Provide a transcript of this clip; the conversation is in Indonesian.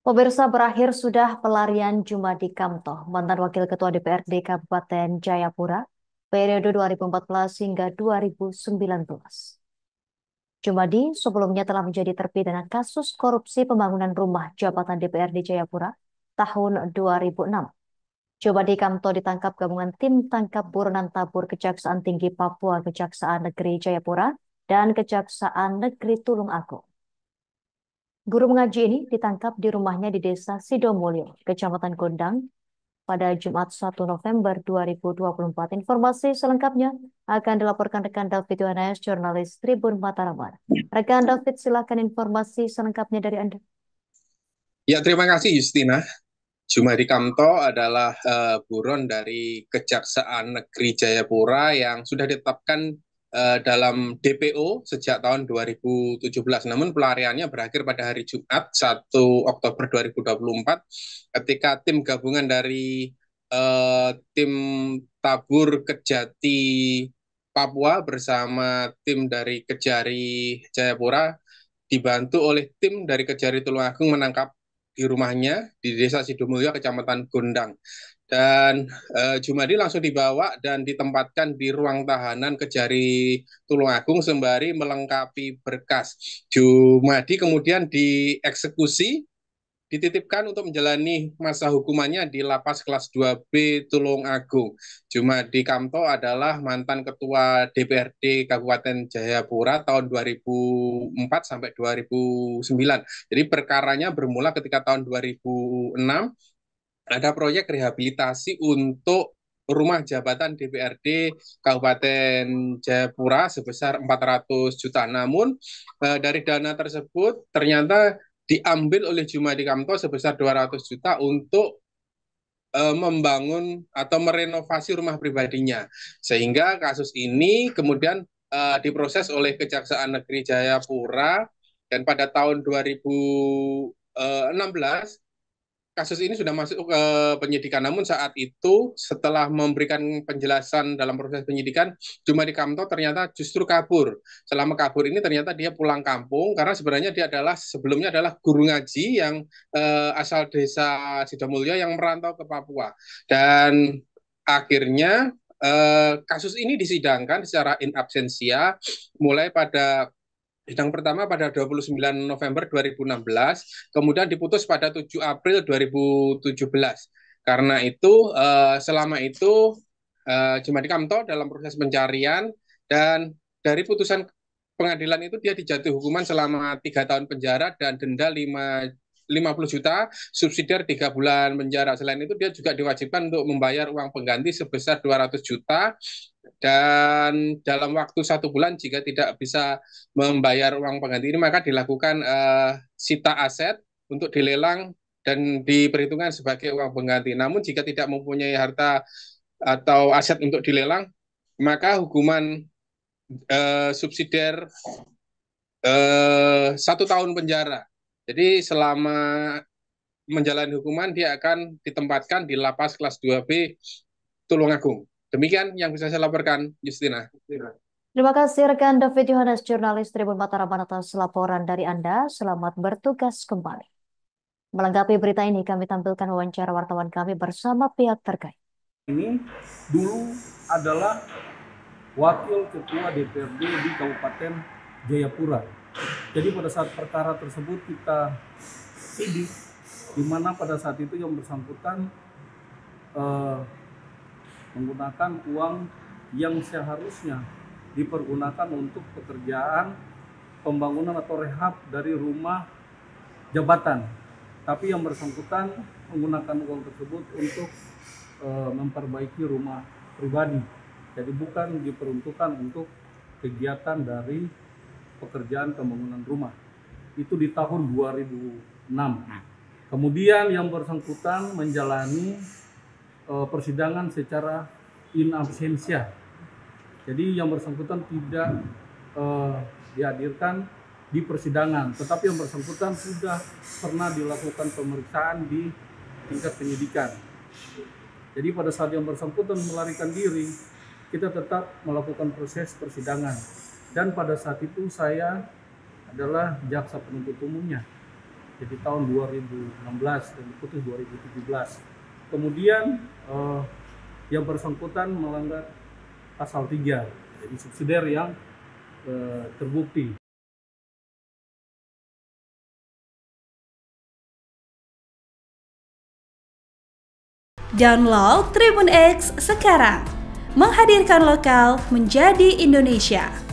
Pemirsa berakhir sudah pelarian Jumadi Kamto, mantan Wakil Ketua DPRD Kabupaten Jayapura, periode 2014 hingga 2019. Jumadi sebelumnya telah menjadi terpidana kasus korupsi pembangunan rumah jabatan DPRD Jayapura tahun 2006. Jumadi Kamto ditangkap gabungan tim tangkap buronan tabur Kejaksaan Tinggi Papua Kejaksaan Negeri Jayapura dan Kejaksaan Negeri Tulung Agung. Guru mengaji ini ditangkap di rumahnya di desa Sidomulyo, Kecamatan Gondang, pada Jumat 1 November 2024. Informasi selengkapnya akan dilaporkan rekan David Yohanes, jurnalis Tribun Mataraman. Rekan David, silakan informasi selengkapnya dari Anda. Ya, terima kasih Justina. Jumadi Kamto adalah uh, buron dari Kejaksaan Negeri Jayapura yang sudah ditetapkan Eh, dalam DPO sejak tahun 2017. Namun pelariannya berakhir pada hari Jumat 1 Oktober 2024 ketika tim gabungan dari uh, tim Tabur Kejati Papua bersama tim dari Kejari Jayapura dibantu oleh tim dari Kejari Tulungagung menangkap di rumahnya di Desa Sidomulyo, Kecamatan Gondang dan uh, Jumadi langsung dibawa dan ditempatkan di ruang tahanan Kejari Tulungagung sembari melengkapi berkas. Jumadi kemudian dieksekusi, dititipkan untuk menjalani masa hukumannya di lapas kelas 2B Tulungagung. Jumadi Kamto adalah mantan ketua DPRD Kabupaten Jayapura tahun 2004 sampai 2009. Jadi perkaranya bermula ketika tahun 2006 ada proyek rehabilitasi untuk rumah jabatan DPRD Kabupaten Jayapura sebesar 400 juta. Namun eh, dari dana tersebut ternyata diambil oleh Jumadi Kamto sebesar 200 juta untuk eh, membangun atau merenovasi rumah pribadinya. Sehingga kasus ini kemudian eh, diproses oleh Kejaksaan Negeri Jayapura dan pada tahun 2016 kasus ini sudah masuk ke penyidikan, namun saat itu setelah memberikan penjelasan dalam proses penyidikan, cuma di Kamto ternyata justru kabur. Selama kabur ini ternyata dia pulang kampung karena sebenarnya dia adalah sebelumnya adalah guru ngaji yang eh, asal desa Sidomulyo yang merantau ke Papua dan akhirnya eh, kasus ini disidangkan secara in absentia mulai pada sidang pertama pada 29 November 2016, kemudian diputus pada 7 April 2017. Karena itu eh, selama itu uh, eh, Jumadi Kamto dalam proses pencarian dan dari putusan pengadilan itu dia dijatuhi hukuman selama tiga tahun penjara dan denda 5 50 juta, subsidiar 3 bulan penjara. Selain itu dia juga diwajibkan untuk membayar uang pengganti sebesar 200 juta dan dalam waktu satu bulan jika tidak bisa membayar uang pengganti ini maka dilakukan uh, sita aset untuk dilelang dan diperhitungkan sebagai uang pengganti. Namun jika tidak mempunyai harta atau aset untuk dilelang, maka hukuman uh, subsidiar uh, satu tahun penjara jadi selama menjalani hukuman dia akan ditempatkan di lapas kelas 2B Tulungagung. Demikian yang bisa saya laporkan, Justina. Terima kasih rekan David Yohanes, jurnalis Tribun Mataram atas laporan dari Anda. Selamat bertugas kembali. Melengkapi berita ini, kami tampilkan wawancara wartawan kami bersama pihak terkait. Ini dulu adalah wakil ketua DPRD di Kabupaten Jayapura. Jadi pada saat perkara tersebut kita sidik, di mana pada saat itu yang bersangkutan eh, menggunakan uang yang seharusnya dipergunakan untuk pekerjaan pembangunan atau rehab dari rumah jabatan. Tapi yang bersangkutan menggunakan uang tersebut untuk e, memperbaiki rumah pribadi. Jadi bukan diperuntukkan untuk kegiatan dari pekerjaan pembangunan rumah. Itu di tahun 2006. Kemudian yang bersangkutan menjalani uh, persidangan secara in absentia. Jadi yang bersangkutan tidak uh, dihadirkan di persidangan, tetapi yang bersangkutan sudah pernah dilakukan pemeriksaan di tingkat penyidikan. Jadi pada saat yang bersangkutan melarikan diri, kita tetap melakukan proses persidangan dan pada saat itu saya adalah jaksa penuntut umumnya. Jadi tahun 2016 dan diputus 2017. Kemudian eh, yang bersangkutan melanggar pasal 3, jadi subsidiar yang eh, terbukti. Download Tribun X sekarang, menghadirkan lokal menjadi Indonesia.